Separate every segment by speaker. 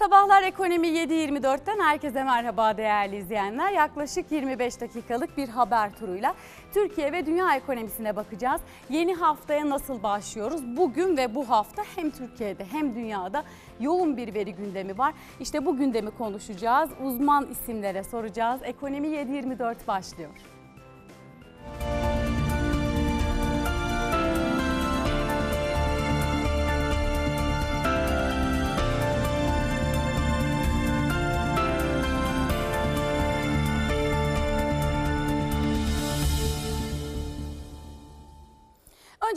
Speaker 1: Sabahlar Ekonomi 7.24'ten herkese merhaba değerli izleyenler. Yaklaşık 25 dakikalık bir haber turuyla Türkiye ve dünya ekonomisine bakacağız. Yeni haftaya nasıl başlıyoruz? Bugün ve bu hafta hem Türkiye'de hem dünyada yoğun bir veri gündemi var. İşte bu gündemi konuşacağız. Uzman isimlere soracağız. Ekonomi 7.24 başlıyor. Müzik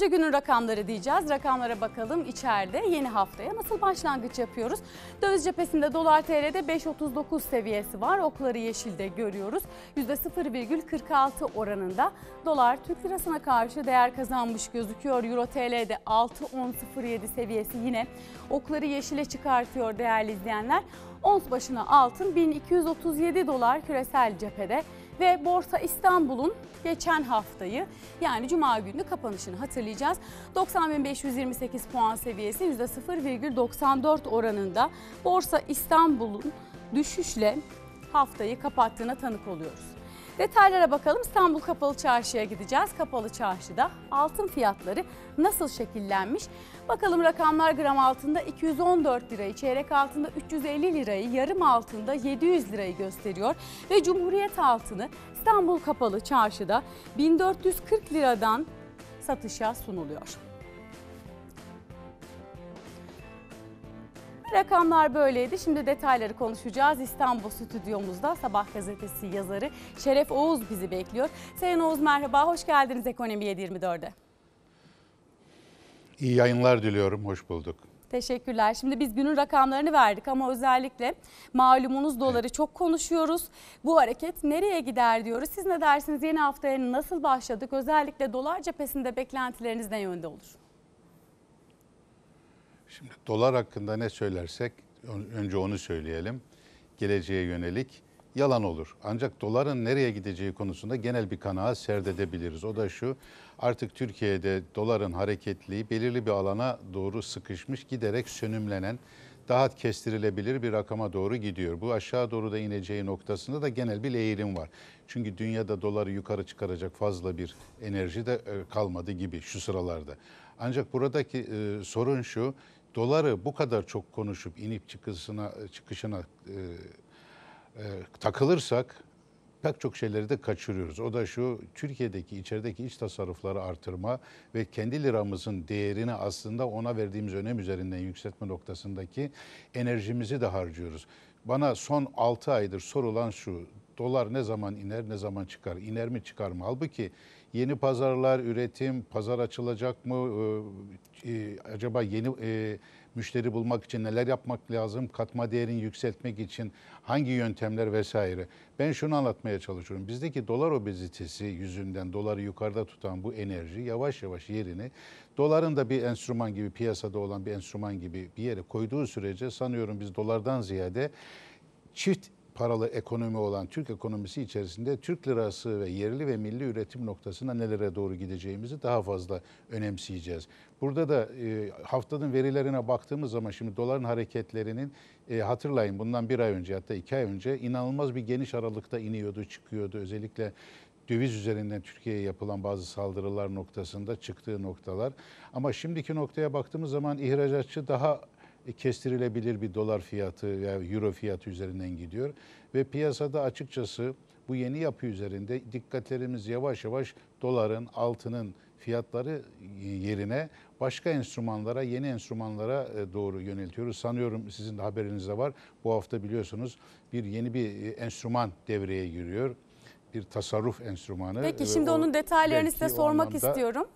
Speaker 1: Koca günün rakamları diyeceğiz. Rakamlara bakalım içeride yeni haftaya nasıl başlangıç yapıyoruz? Döviz cephesinde dolar TL'de 5.39 seviyesi var. Okları yeşilde görüyoruz. %0,46 oranında dolar Türk lirasına karşı değer kazanmış gözüküyor. Euro TL'de 6.10.07 seviyesi yine okları yeşile çıkartıyor değerli izleyenler. Ons başına altın 1237 dolar küresel cephede ve Borsa İstanbul'un geçen haftayı yani cuma günü kapanışını hatırlayacağız. 90.528 puan seviyesi %0,94 oranında Borsa İstanbul'un düşüşle haftayı kapattığına tanık oluyoruz. Detaylara bakalım. İstanbul Kapalı Çarşı'ya gideceğiz. Kapalı Çarşı'da altın fiyatları nasıl şekillenmiş? Bakalım rakamlar gram altında 214 lirayı, çeyrek altında 350 lirayı, yarım altında 700 lirayı gösteriyor. Ve Cumhuriyet altını İstanbul Kapalı Çarşı'da 1440 liradan satışa sunuluyor. Rakamlar böyleydi. Şimdi detayları konuşacağız. İstanbul stüdyomuzda Sabah gazetesi yazarı Şeref Oğuz bizi bekliyor. Sayın Oğuz merhaba, hoş geldiniz Ekonomiye 724'e.
Speaker 2: İyi yayınlar diliyorum, hoş bulduk.
Speaker 1: Teşekkürler. Şimdi biz günün rakamlarını verdik ama özellikle malumunuz doları evet. çok konuşuyoruz. Bu hareket nereye gider diyoruz. Siz ne dersiniz yeni haftaya nasıl başladık? Özellikle dolar cephesinde beklentileriniz ne yönde olur?
Speaker 2: Şimdi dolar hakkında ne söylersek önce onu söyleyelim. Geleceğe yönelik yalan olur. Ancak doların nereye gideceği konusunda genel bir kanaat serdedebiliriz. O da şu, artık Türkiye'de doların hareketliği belirli bir alana doğru sıkışmış, giderek sönümlenen, daha kestirilebilir bir rakama doğru gidiyor. Bu aşağı doğru da ineceği noktasında da genel bir eğilim var. Çünkü dünyada doları yukarı çıkaracak fazla bir enerji de e, kalmadı gibi şu sıralarda. Ancak buradaki e, sorun şu, doları bu kadar çok konuşup inip çıkışına çıkışına e, e, takılırsak pek çok şeyleri de kaçırıyoruz. O da şu Türkiye'deki içerideki iç tasarrufları artırma ve kendi liramızın değerini aslında ona verdiğimiz önem üzerinden yükseltme noktasındaki enerjimizi de harcıyoruz. Bana son 6 aydır sorulan şu dolar ne zaman iner ne zaman çıkar? İner mi çıkar mı? Halbuki yeni pazarlar, üretim, pazar açılacak mı? Ee, e, acaba yeni e, müşteri bulmak için neler yapmak lazım? Katma değerini yükseltmek için hangi yöntemler vesaire? Ben şunu anlatmaya çalışıyorum. Bizdeki dolar obezitesi yüzünden doları yukarıda tutan bu enerji yavaş yavaş yerini doların da bir enstrüman gibi piyasada olan bir enstrüman gibi bir yere koyduğu sürece sanıyorum biz dolardan ziyade çift paralı ekonomi olan Türk ekonomisi içerisinde Türk lirası ve yerli ve milli üretim noktasında nelere doğru gideceğimizi daha fazla önemseyeceğiz. Burada da e, haftanın verilerine baktığımız zaman şimdi doların hareketlerinin e, hatırlayın bundan bir ay önce hatta iki ay önce inanılmaz bir geniş aralıkta iniyordu çıkıyordu. Özellikle döviz üzerinden Türkiye'ye yapılan bazı saldırılar noktasında çıktığı noktalar. Ama şimdiki noktaya baktığımız zaman ihracatçı daha e, kestirilebilir bir dolar fiyatı veya euro fiyatı üzerinden gidiyor. Ve piyasada açıkçası bu yeni yapı üzerinde dikkatlerimiz yavaş yavaş doların, altının fiyatları e, yerine başka enstrümanlara, yeni enstrümanlara e, doğru yöneltiyoruz. Sanıyorum sizin de haberinizde var. Bu hafta biliyorsunuz bir yeni bir enstrüman devreye giriyor. Bir tasarruf enstrümanı. Peki şimdi onun detaylarını size sormak anlamda, istiyorum.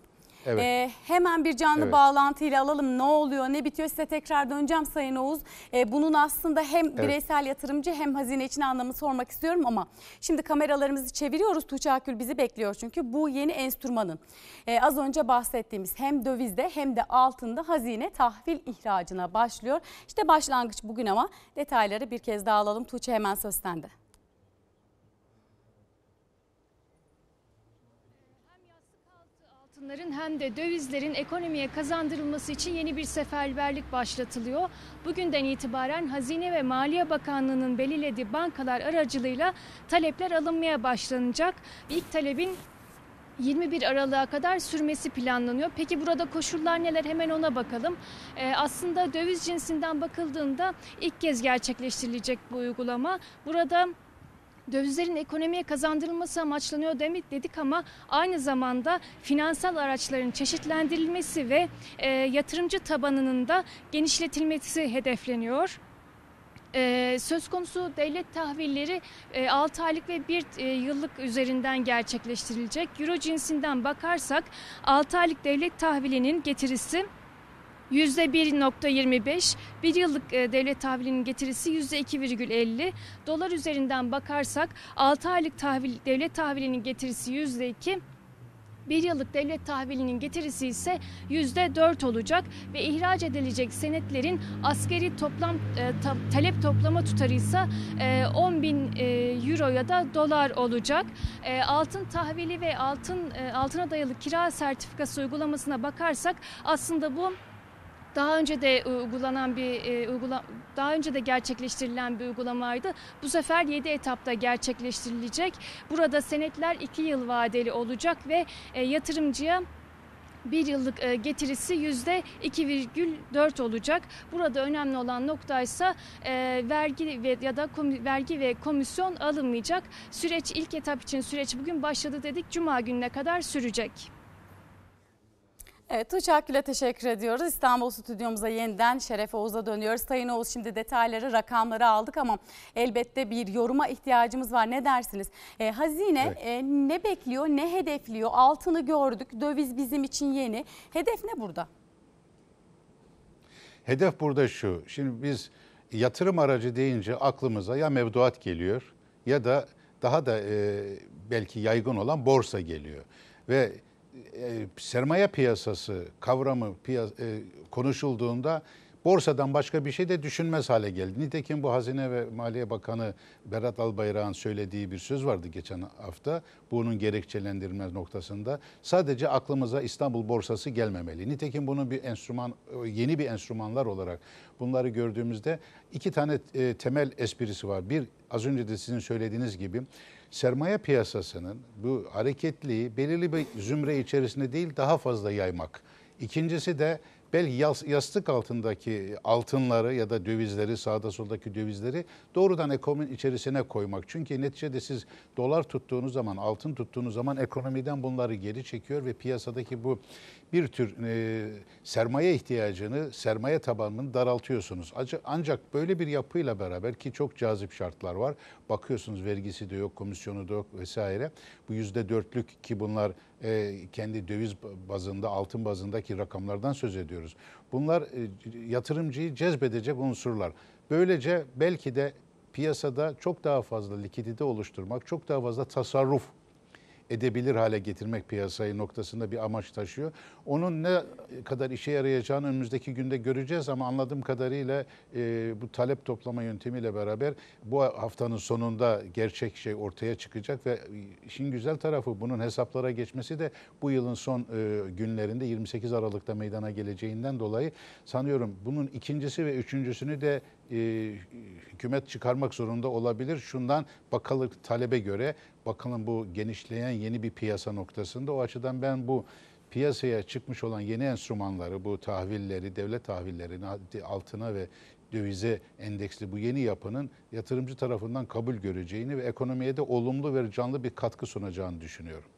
Speaker 2: Evet. E,
Speaker 1: hemen bir canlı evet. bağlantıyla alalım. Ne oluyor, ne bitiyor? Size tekrar döneceğim Sayın Oğuz. E, bunun aslında hem evet. bireysel yatırımcı hem hazine için anlamı sormak istiyorum ama şimdi kameralarımızı çeviriyoruz. Tuğçe Akül bizi bekliyor çünkü bu yeni enstrümanın e, az önce bahsettiğimiz hem dövizde hem de altında hazine tahvil ihracına başlıyor. İşte başlangıç bugün ama detayları bir kez daha alalım. Tuğçe hemen söz sende.
Speaker 3: altınların hem de dövizlerin ekonomiye kazandırılması için yeni bir seferberlik başlatılıyor. Bugünden itibaren Hazine ve Maliye Bakanlığı'nın belirlediği bankalar aracılığıyla talepler alınmaya başlanacak. İlk talebin 21 Aralık'a kadar sürmesi planlanıyor. Peki burada koşullar neler? Hemen ona bakalım. Ee, aslında döviz cinsinden bakıldığında ilk kez gerçekleştirilecek bu uygulama. Burada dövizlerin ekonomiye kazandırılması amaçlanıyor demek dedik ama aynı zamanda finansal araçların çeşitlendirilmesi ve e, yatırımcı tabanının da genişletilmesi hedefleniyor. Ee, söz konusu devlet tahvilleri e, 6 aylık ve 1 e, yıllık üzerinden gerçekleştirilecek. Euro cinsinden bakarsak 6 aylık devlet tahvilinin getirisi %1.25, bir yıllık e, devlet tahvilinin getirisi %2,50. Dolar üzerinden bakarsak 6 aylık tahvil, devlet tahvilinin getirisi %2, bir yıllık devlet tahvilinin getirisi ise yüzde dört olacak ve ihraç edilecek senetlerin askeri toplam e, ta, talep toplama tutarı ise e, 10 bin e, euro ya da dolar olacak. E, altın tahvili ve altın e, altına dayalı kira sertifikası uygulamasına bakarsak aslında bu daha önce de e, uygulanan bir e, uygula, daha önce de gerçekleştirilen bir uygulamaydı. Bu sefer 7 etapta gerçekleştirilecek. Burada senetler 2 yıl vadeli olacak ve e, yatırımcıya bir yıllık e, getirisi yüzde 2,4 olacak. Burada önemli olan nokta ise e, vergi ve ya da vergi ve komisyon alınmayacak. Süreç ilk etap için süreç bugün başladı dedik. Cuma gününe kadar sürecek.
Speaker 1: Evet Tuğçe Akgül'e teşekkür ediyoruz. İstanbul stüdyomuza yeniden Şeref Oğuz'a dönüyoruz. Sayın Oğuz şimdi detayları, rakamları aldık ama elbette bir yoruma ihtiyacımız var. Ne dersiniz? E, hazine evet. e, ne bekliyor, ne hedefliyor? Altını gördük, döviz bizim için yeni. Hedef ne burada?
Speaker 2: Hedef burada şu. Şimdi biz yatırım aracı deyince aklımıza ya mevduat geliyor ya da daha da e, belki yaygın olan borsa geliyor. Ve e, sermaye piyasası kavramı piyas e, konuşulduğunda borsadan başka bir şey de düşünmez hale geldi. Nitekim bu Hazine ve Maliye Bakanı Berat Albayrak'ın söylediği bir söz vardı geçen hafta. Bunun gerekçelendirilmez noktasında sadece aklımıza İstanbul borsası gelmemeli. Nitekim bunu bir enstrüman e, yeni bir enstrümanlar olarak bunları gördüğümüzde iki tane e, temel esprisi var. Bir az önce de sizin söylediğiniz gibi sermaye piyasasının bu hareketliği belirli bir zümre içerisinde değil daha fazla yaymak. İkincisi de belki yastık altındaki altınları ya da dövizleri sağda soldaki dövizleri doğrudan ekonominin içerisine koymak. Çünkü neticede siz dolar tuttuğunuz zaman altın tuttuğunuz zaman ekonomiden bunları geri çekiyor ve piyasadaki bu bir tür e, sermaye ihtiyacını, sermaye tabanını daraltıyorsunuz. Ancak böyle bir yapıyla beraber ki çok cazip şartlar var. Bakıyorsunuz vergisi de yok, komisyonu da yok vesaire. Bu yüzde dörtlük ki bunlar e, kendi döviz bazında, altın bazındaki rakamlardan söz ediyoruz. Bunlar e, yatırımcıyı cezbedecek unsurlar. Böylece belki de piyasada çok daha fazla likidite oluşturmak, çok daha fazla tasarruf edebilir hale getirmek piyasayı noktasında bir amaç taşıyor. Onun ne kadar işe yarayacağını önümüzdeki günde göreceğiz ama anladığım kadarıyla e, bu talep toplama yöntemiyle beraber bu haftanın sonunda gerçek şey ortaya çıkacak ve işin güzel tarafı bunun hesaplara geçmesi de bu yılın son e, günlerinde 28 Aralık'ta meydana geleceğinden dolayı sanıyorum bunun ikincisi ve üçüncüsünü de e, hükümet çıkarmak zorunda olabilir. Şundan bakalım talebe göre bakalım bu genişleyen yeni bir piyasa noktasında o açıdan ben bu piyasaya çıkmış olan yeni enstrümanları bu tahvilleri devlet tahvillerinin altına ve dövize endeksli bu yeni yapının yatırımcı tarafından kabul göreceğini ve ekonomiye de olumlu ve canlı bir katkı sunacağını düşünüyorum.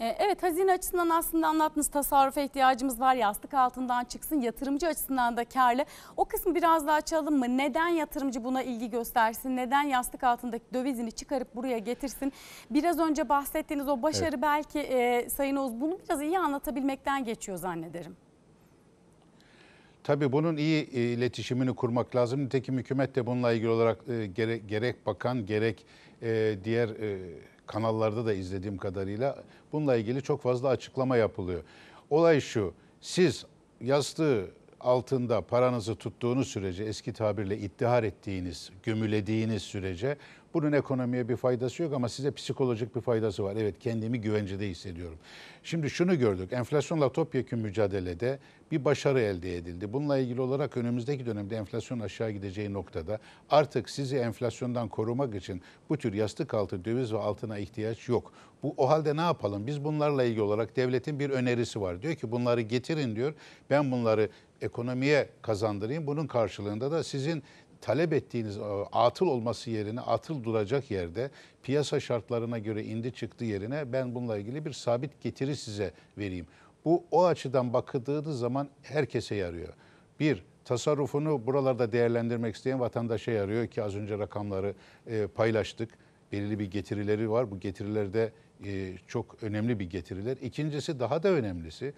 Speaker 1: E, evet hazine açısından aslında anlattınız tasarrufa ihtiyacımız var yastık altından çıksın yatırımcı açısından da karlı. O kısmı biraz daha açalım mı? Neden yatırımcı buna ilgi göstersin? Neden yastık altındaki dövizini çıkarıp buraya getirsin? Biraz önce bahsettiğiniz o başarı evet. belki e, Sayın Oğuz bunu biraz iyi anlatabilmekten geçiyor zannederim.
Speaker 2: Tabii bunun iyi e, iletişimini kurmak lazım. Nitekim hükümet de bununla ilgili olarak e, gerek, gerek bakan gerek e, diğer... E, kanallarda da izlediğim kadarıyla bununla ilgili çok fazla açıklama yapılıyor. Olay şu, siz yastığı altında paranızı tuttuğunuz sürece, eski tabirle ittihar ettiğiniz, gömülediğiniz sürece bunun ekonomiye bir faydası yok ama size psikolojik bir faydası var. Evet kendimi güvencede hissediyorum. Şimdi şunu gördük. Enflasyonla topyekun mücadelede bir başarı elde edildi. Bununla ilgili olarak önümüzdeki dönemde enflasyon aşağı gideceği noktada artık sizi enflasyondan korumak için bu tür yastık altı döviz ve altına ihtiyaç yok. Bu o halde ne yapalım? Biz bunlarla ilgili olarak devletin bir önerisi var. Diyor ki bunları getirin diyor. Ben bunları ekonomiye kazandırayım. Bunun karşılığında da sizin talep ettiğiniz e, atıl olması yerine atıl duracak yerde piyasa şartlarına göre indi çıktı yerine ben bununla ilgili bir sabit getiri size vereyim. Bu o açıdan bakıldığı zaman herkese yarıyor. Bir, tasarrufunu buralarda değerlendirmek isteyen vatandaşa yarıyor ki az önce rakamları e, paylaştık. Belirli bir getirileri var. Bu getirilerde e, çok önemli bir getiriler. İkincisi daha da önemlisi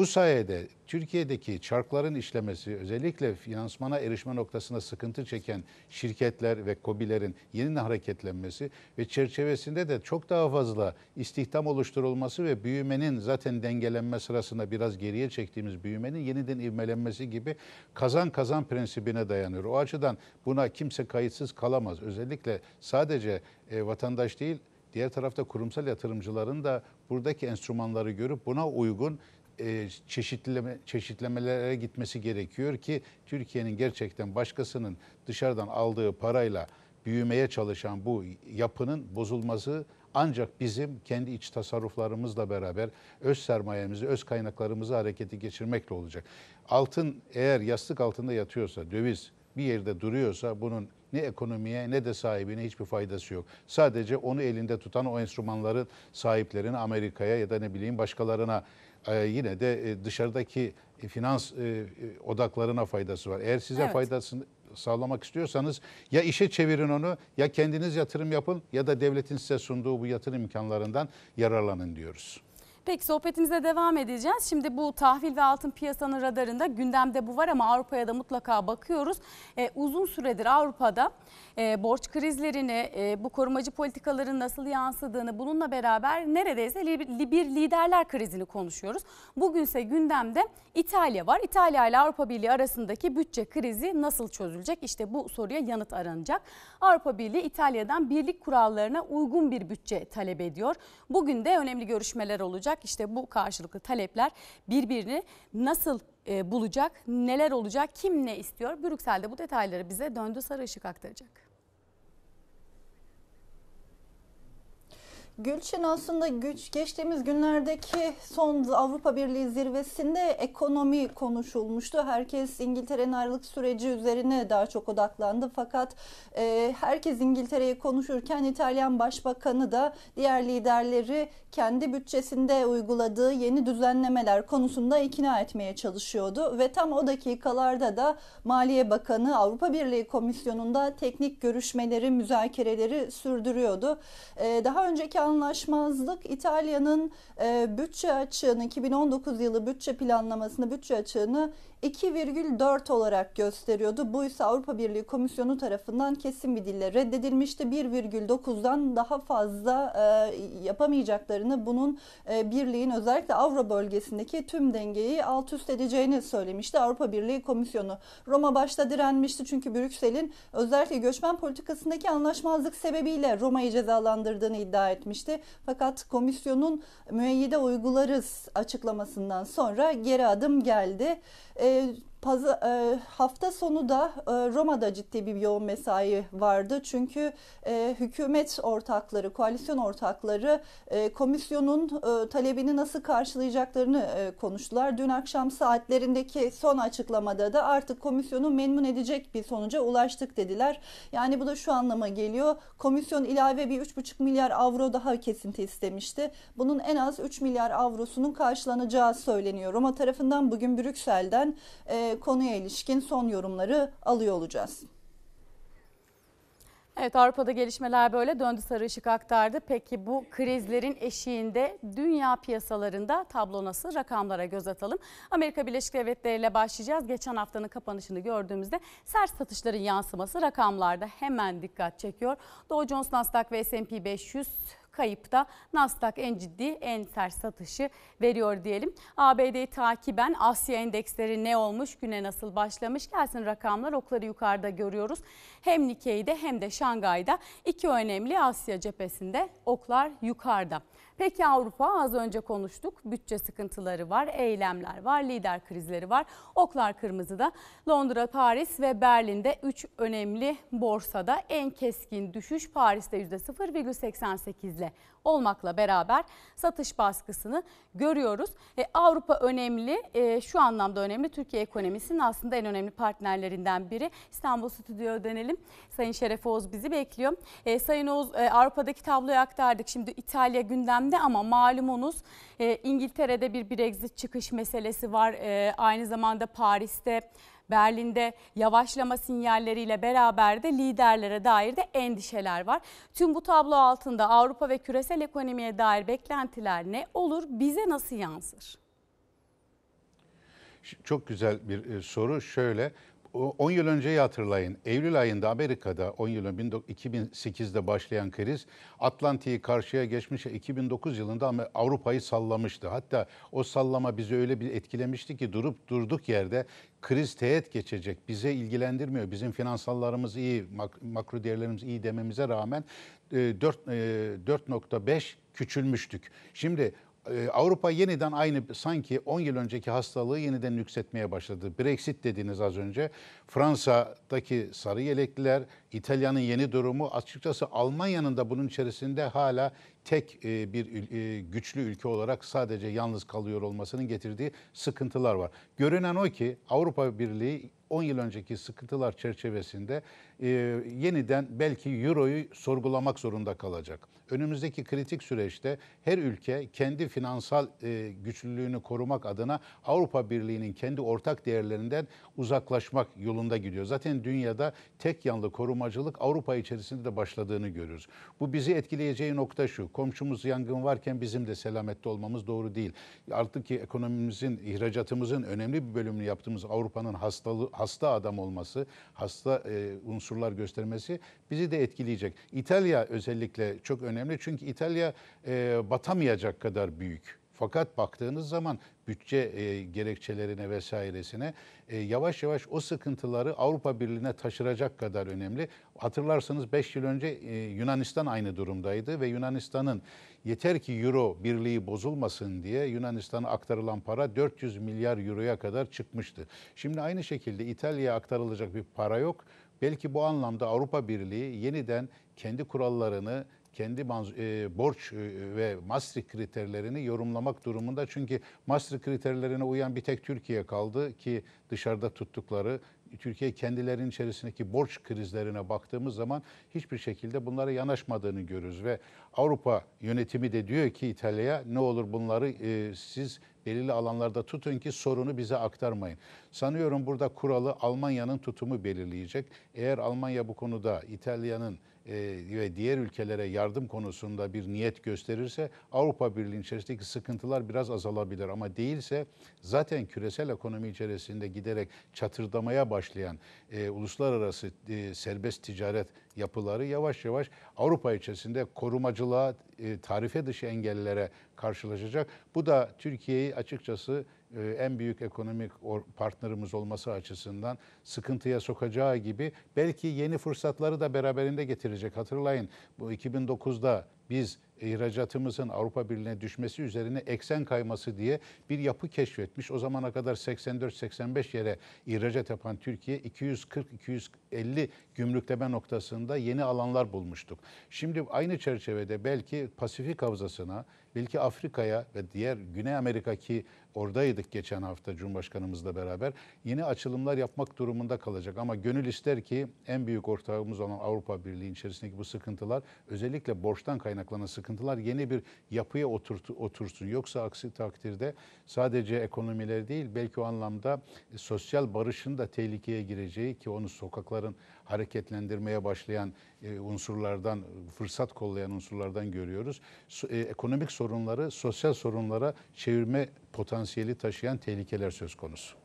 Speaker 2: bu sayede Türkiye'deki çarkların işlemesi özellikle finansmana erişme noktasında sıkıntı çeken şirketler ve kobilerin yeniden hareketlenmesi ve çerçevesinde de çok daha fazla istihdam oluşturulması ve büyümenin zaten dengelenme sırasında biraz geriye çektiğimiz büyümenin yeniden ivmelenmesi gibi kazan kazan prensibine dayanıyor. O açıdan buna kimse kayıtsız kalamaz. Özellikle sadece e, vatandaş değil Diğer tarafta kurumsal yatırımcıların da buradaki enstrümanları görüp buna uygun e, çeşitleme, çeşitlemelere gitmesi gerekiyor ki Türkiye'nin gerçekten başkasının dışarıdan aldığı parayla büyümeye çalışan bu yapının bozulması ancak bizim kendi iç tasarruflarımızla beraber öz sermayemizi, öz kaynaklarımızı harekete geçirmekle olacak. Altın eğer yastık altında yatıyorsa, döviz bir yerde duruyorsa bunun ne ekonomiye ne de sahibine hiçbir faydası yok. Sadece onu elinde tutan o enstrümanların sahiplerine Amerika'ya ya da ne bileyim başkalarına ee, yine de e, dışarıdaki e, finans e, odaklarına faydası var. Eğer size evet. faydasını sağlamak istiyorsanız ya işe çevirin onu ya kendiniz yatırım yapın ya da devletin size sunduğu bu yatırım imkanlarından yararlanın diyoruz.
Speaker 1: Peki sohbetimize devam edeceğiz. Şimdi bu tahvil ve altın piyasanın radarında gündemde bu var ama Avrupa'ya da mutlaka bakıyoruz. E, uzun süredir Avrupa'da e, borç krizlerini, e, bu korumacı politikaların nasıl yansıdığını bununla beraber neredeyse li, bir liderler krizini konuşuyoruz. Bugünse gündemde İtalya var. İtalya ile Avrupa Birliği arasındaki bütçe krizi nasıl çözülecek? İşte bu soruya yanıt aranacak. Avrupa Birliği İtalya'dan birlik kurallarına uygun bir bütçe talep ediyor. Bugün de önemli görüşmeler olacak olacak? İşte bu karşılıklı talepler birbirini nasıl e, bulacak, neler olacak, kim ne istiyor? Brüksel'de bu detayları bize döndü sarı ışık aktaracak. Gülçin aslında güç geçtiğimiz günlerdeki
Speaker 4: son Avrupa Birliği zirvesinde ekonomi konuşulmuştu. Herkes İngiltere'nin ayrılık süreci üzerine daha çok odaklandı. Fakat e, herkes İngiltere'yi konuşurken İtalyan Başbakanı da diğer liderleri kendi bütçesinde uyguladığı yeni düzenlemeler konusunda ikna etmeye çalışıyordu. Ve tam o dakikalarda da Maliye Bakanı Avrupa Birliği Komisyonu'nda teknik görüşmeleri, müzakereleri sürdürüyordu. E, daha önceki anlaşmazlık İtalya'nın e, bütçe açığını 2019 yılı bütçe planlamasında bütçe açığını 2,4 olarak gösteriyordu. Bu ise Avrupa Birliği Komisyonu tarafından kesin bir dille reddedilmişti. 1,9'dan daha fazla e, yapamayacaklarını bunun e, birliğin özellikle Avro bölgesindeki tüm dengeyi alt üst edeceğini söylemişti Avrupa Birliği Komisyonu. Roma başta direnmişti çünkü Brüksel'in özellikle göçmen politikasındaki anlaşmazlık sebebiyle Roma'yı cezalandırdığını iddia etmişti etmişti. Fakat komisyonun müeyyide uygularız açıklamasından sonra geri adım geldi. E, Paza, e, hafta sonu da e, Roma'da ciddi bir yoğun mesai vardı. Çünkü e, hükümet ortakları, koalisyon ortakları e, komisyonun e, talebini nasıl karşılayacaklarını e, konuştular. Dün akşam saatlerindeki son açıklamada da artık komisyonu memnun edecek bir sonuca ulaştık dediler. Yani bu da şu anlama geliyor. Komisyon ilave bir 3,5 milyar avro daha kesinti istemişti. Bunun en az 3 milyar avrosunun karşılanacağı söyleniyor. Roma tarafından bugün Brüksel'den e, e, konuya ilişkin son yorumları alıyor olacağız.
Speaker 1: Evet Avrupa'da gelişmeler böyle döndü sarı ışık aktardı. Peki bu krizlerin eşiğinde dünya piyasalarında tablo nasıl rakamlara göz atalım. Amerika Birleşik Devletleri ile başlayacağız. Geçen haftanın kapanışını gördüğümüzde sert satışların yansıması rakamlarda hemen dikkat çekiyor. Dow Jones, Nasdaq ve S&P 500 kayıpta. Nasdaq en ciddi en sert satışı veriyor diyelim. ABD takiben Asya endeksleri ne olmuş güne nasıl başlamış gelsin rakamlar okları yukarıda görüyoruz. Hem Nikkei'de hem de Şangay'da iki önemli Asya cephesinde oklar yukarıda. Peki Avrupa az önce konuştuk. Bütçe sıkıntıları var, eylemler var, lider krizleri var. Oklar kırmızıda. Londra, Paris ve Berlin'de 3 önemli borsada en keskin düşüş Paris'te %0,88 merkezle olmakla beraber satış baskısını görüyoruz. E, Avrupa önemli, e, şu anlamda önemli. Türkiye ekonomisinin aslında en önemli partnerlerinden biri. İstanbul Stüdyo'ya dönelim. Sayın Şeref Oğuz bizi bekliyor. E, Sayın Oğuz e, Avrupa'daki tabloyu aktardık. Şimdi İtalya gündemde ama malumunuz e, İngiltere'de bir Brexit çıkış meselesi var. E, aynı zamanda Paris'te Berlin'de yavaşlama sinyalleriyle beraber de liderlere dair de endişeler var. Tüm bu tablo altında Avrupa ve küresel ekonomiye dair beklentiler ne olur? Bize nasıl yansır?
Speaker 2: Çok güzel bir e, soru. Şöyle 10 yıl önceyi hatırlayın. Eylül ayında Amerika'da 10 yıl önce 2008'de başlayan kriz Atlantik'i karşıya geçmiş 2009 yılında ama Avrupa'yı sallamıştı. Hatta o sallama bizi öyle bir etkilemişti ki durup durduk yerde kriz teğet geçecek. Bize ilgilendirmiyor. Bizim finansallarımız iyi, mak makro değerlerimiz iyi dememize rağmen 4.5 e, e, küçülmüştük. Şimdi ee, Avrupa yeniden aynı sanki 10 yıl önceki hastalığı yeniden yükseltmeye başladı. Brexit dediğiniz az önce. Fransa'daki sarı yelekliler, İtalya'nın yeni durumu açıkçası Almanya'nın da bunun içerisinde hala tek e, bir e, güçlü ülke olarak sadece yalnız kalıyor olmasının getirdiği sıkıntılar var. Görünen o ki Avrupa Birliği 10 yıl önceki sıkıntılar çerçevesinde e, yeniden belki Euro'yu sorgulamak zorunda kalacak önümüzdeki kritik süreçte her ülke kendi finansal e, güçlülüğünü korumak adına Avrupa Birliği'nin kendi ortak değerlerinden uzaklaşmak yolunda gidiyor. Zaten dünyada tek yanlı korumacılık Avrupa içerisinde de başladığını görüyoruz. Bu bizi etkileyeceği nokta şu. Komşumuz yangın varken bizim de selamette olmamız doğru değil. Artık ki ekonomimizin, ihracatımızın önemli bir bölümünü yaptığımız Avrupa'nın hasta adam olması, hasta e, unsurlar göstermesi bizi de etkileyecek. İtalya özellikle çok önemli çünkü İtalya e, batamayacak kadar büyük. Fakat baktığınız zaman bütçe e, gerekçelerine vesairesine e, yavaş yavaş o sıkıntıları Avrupa Birliği'ne taşıracak kadar önemli. Hatırlarsanız 5 yıl önce e, Yunanistan aynı durumdaydı ve Yunanistan'ın yeter ki Euro birliği bozulmasın diye Yunanistan'a aktarılan para 400 milyar Euro'ya kadar çıkmıştı. Şimdi aynı şekilde İtalya'ya aktarılacak bir para yok Belki bu anlamda Avrupa Birliği yeniden kendi kurallarını, kendi e, borç e, ve Maastricht kriterlerini yorumlamak durumunda. Çünkü Maastricht kriterlerine uyan bir tek Türkiye kaldı ki dışarıda tuttukları Türkiye kendilerinin içerisindeki borç krizlerine baktığımız zaman hiçbir şekilde bunlara yanaşmadığını görürüz ve Avrupa yönetimi de diyor ki İtalya'ya ne olur bunları e, siz belirli alanlarda tutun ki sorunu bize aktarmayın. Sanıyorum burada kuralı Almanya'nın tutumu belirleyecek. Eğer Almanya bu konuda İtalya'nın e, ve diğer ülkelere yardım konusunda bir niyet gösterirse Avrupa Birliği içerisindeki sıkıntılar biraz azalabilir ama değilse zaten küresel ekonomi içerisinde giderek çatırdamaya başlayan e, uluslararası e, serbest ticaret yapıları yavaş yavaş Avrupa içerisinde korumacılığa, e, tarife dışı engellere karşılaşacak. Bu da Türkiye'yi açıkçası e, en büyük ekonomik partnerimiz olması açısından sıkıntıya sokacağı gibi belki yeni fırsatları da beraberinde getirecek. Hatırlayın bu 2009'da biz ihracatımızın Avrupa Birliği'ne düşmesi üzerine eksen kayması diye bir yapı keşfetmiş. O zamana kadar 84-85 yere ihracat yapan Türkiye 240-250 gümrükleme noktasında yeni alanlar bulmuştuk. Şimdi aynı çerçevede belki Pasifik Havzası'na, belki Afrika'ya ve diğer Güney Amerika'ki Oradaydık geçen hafta Cumhurbaşkanımızla beraber. Yine açılımlar yapmak durumunda kalacak ama gönül ister ki en büyük ortağımız olan Avrupa Birliği içerisindeki bu sıkıntılar özellikle borçtan kaynaklanan sıkıntılar yeni bir yapıya otursun. Yoksa aksi takdirde sadece ekonomiler değil belki o anlamda sosyal barışın da tehlikeye gireceği ki onu sokakların hareketlendirmeye başlayan e, unsurlardan, fırsat kollayan unsurlardan görüyoruz. So, e, ekonomik sorunları sosyal sorunlara çevirme potansiyeli taşıyan tehlikeler söz konusu.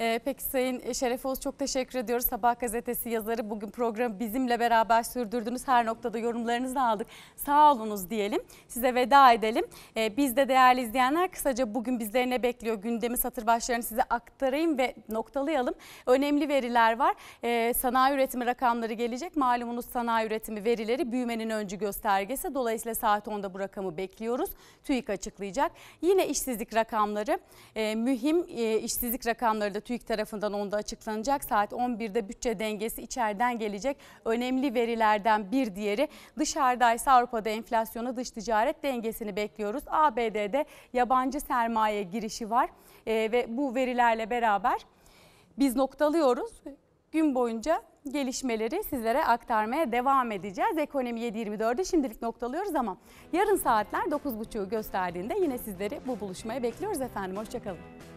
Speaker 1: E, peki Sayın Şeref Oğuz çok teşekkür ediyoruz. Sabah gazetesi yazarı bugün program bizimle beraber sürdürdünüz. Her noktada yorumlarınızı aldık. Sağ olunuz diyelim. Size veda edelim. E, biz de değerli izleyenler kısaca bugün bizleri ne bekliyor? Gündemi satır başlarını size aktarayım ve noktalayalım. Önemli veriler var. E, sanayi üretimi rakamları gelecek. Malumunuz sanayi üretimi verileri büyümenin öncü göstergesi. Dolayısıyla saat 10'da bu rakamı bekliyoruz. TÜİK açıklayacak. Yine işsizlik rakamları e, mühim. E, işsizlik rakamları da TÜİK tarafından onda açıklanacak. Saat 11'de bütçe dengesi içeriden gelecek önemli verilerden bir diğeri. Dışarıdaysa Avrupa'da enflasyonu dış ticaret dengesini bekliyoruz. ABD'de yabancı sermaye girişi var e, ve bu verilerle beraber biz noktalıyoruz. Gün boyunca gelişmeleri sizlere aktarmaya devam edeceğiz. Ekonomi 7.24'ü şimdilik noktalıyoruz ama yarın saatler 9.30'u gösterdiğinde yine sizleri bu buluşmaya bekliyoruz efendim. Hoşçakalın.